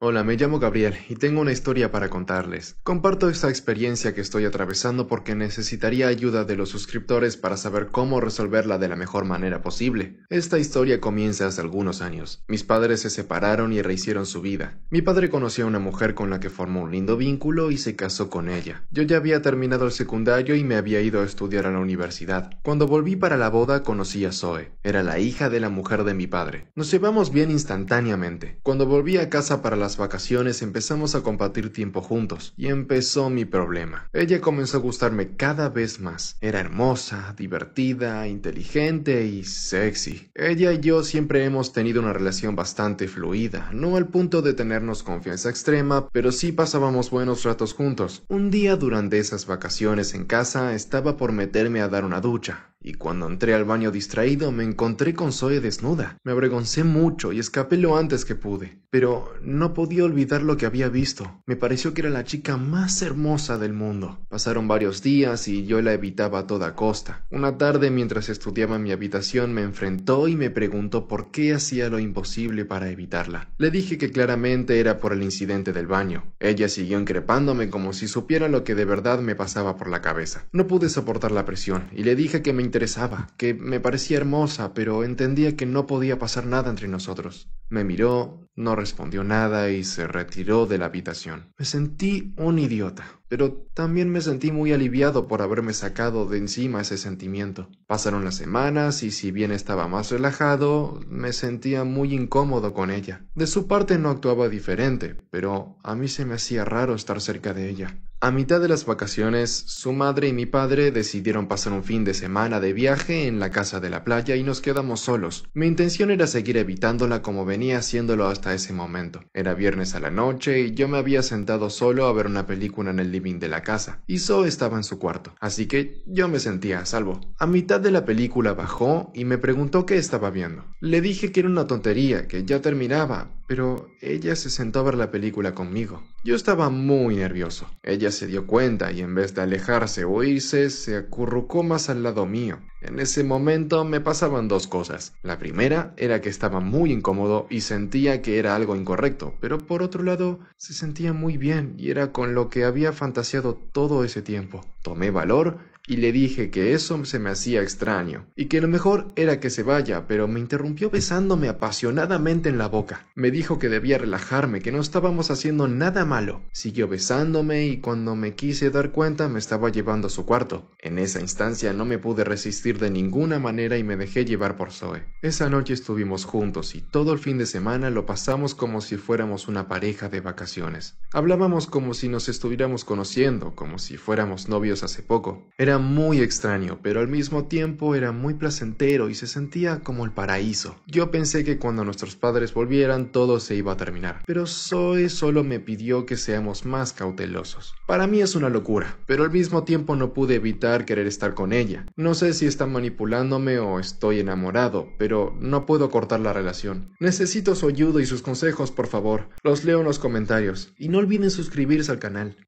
Hola, me llamo Gabriel y tengo una historia para contarles. Comparto esta experiencia que estoy atravesando porque necesitaría ayuda de los suscriptores para saber cómo resolverla de la mejor manera posible. Esta historia comienza hace algunos años. Mis padres se separaron y rehicieron su vida. Mi padre conoció a una mujer con la que formó un lindo vínculo y se casó con ella. Yo ya había terminado el secundario y me había ido a estudiar a la universidad. Cuando volví para la boda conocí a Zoe. Era la hija de la mujer de mi padre. Nos llevamos bien instantáneamente. Cuando volví a casa para la vacaciones empezamos a compartir tiempo juntos y empezó mi problema. Ella comenzó a gustarme cada vez más. Era hermosa, divertida, inteligente y sexy. Ella y yo siempre hemos tenido una relación bastante fluida, no al punto de tenernos confianza extrema, pero sí pasábamos buenos ratos juntos. Un día durante esas vacaciones en casa estaba por meterme a dar una ducha y cuando entré al baño distraído me encontré con Zoe desnuda. Me avergoncé mucho y escapé lo antes que pude, pero no podía olvidar lo que había visto. Me pareció que era la chica más hermosa del mundo. Pasaron varios días y yo la evitaba a toda costa. Una tarde mientras estudiaba en mi habitación me enfrentó y me preguntó por qué hacía lo imposible para evitarla. Le dije que claramente era por el incidente del baño. Ella siguió increpándome como si supiera lo que de verdad me pasaba por la cabeza. No pude soportar la presión y le dije que me que me parecía hermosa, pero entendía que no podía pasar nada entre nosotros. Me miró, no respondió nada y se retiró de la habitación. Me sentí un idiota pero también me sentí muy aliviado por haberme sacado de encima ese sentimiento. Pasaron las semanas y si bien estaba más relajado, me sentía muy incómodo con ella. De su parte no actuaba diferente, pero a mí se me hacía raro estar cerca de ella. A mitad de las vacaciones, su madre y mi padre decidieron pasar un fin de semana de viaje en la casa de la playa y nos quedamos solos. Mi intención era seguir evitándola como venía haciéndolo hasta ese momento. Era viernes a la noche y yo me había sentado solo a ver una película en el de la casa y Zoe estaba en su cuarto, así que yo me sentía a salvo. A mitad de la película bajó y me preguntó qué estaba viendo. Le dije que era una tontería, que ya terminaba, pero ella se sentó a ver la película conmigo. Yo estaba muy nervioso. Ella se dio cuenta y en vez de alejarse o irse, se acurrucó más al lado mío. En ese momento me pasaban dos cosas. La primera era que estaba muy incómodo y sentía que era algo incorrecto, pero por otro lado, se sentía muy bien y era con lo que había fantaseado todo ese tiempo. Tomé valor y le dije que eso se me hacía extraño y que lo mejor era que se vaya, pero me interrumpió besándome apasionadamente en la boca. Me dijo que debía relajarme, que no estábamos haciendo nada malo. Siguió besándome y cuando me quise dar cuenta me estaba llevando a su cuarto. En esa instancia no me pude resistir de ninguna manera y me dejé llevar por Zoe. Esa noche estuvimos juntos y todo el fin de semana lo pasamos como si fuéramos una pareja de vacaciones. Hablábamos como si nos estuviéramos conociendo, como si fuéramos novios hace poco. Era muy extraño, pero al mismo tiempo era muy placentero y se sentía como el paraíso. Yo pensé que cuando nuestros padres volvieran todo se iba a terminar, pero Zoe solo me pidió que seamos más cautelosos. Para mí es una locura, pero al mismo tiempo no pude evitar querer estar con ella. No sé si está manipulándome o estoy enamorado, pero no puedo cortar la relación. Necesito su ayuda y sus consejos, por favor. Los leo en los comentarios y no olviden suscribirse al canal.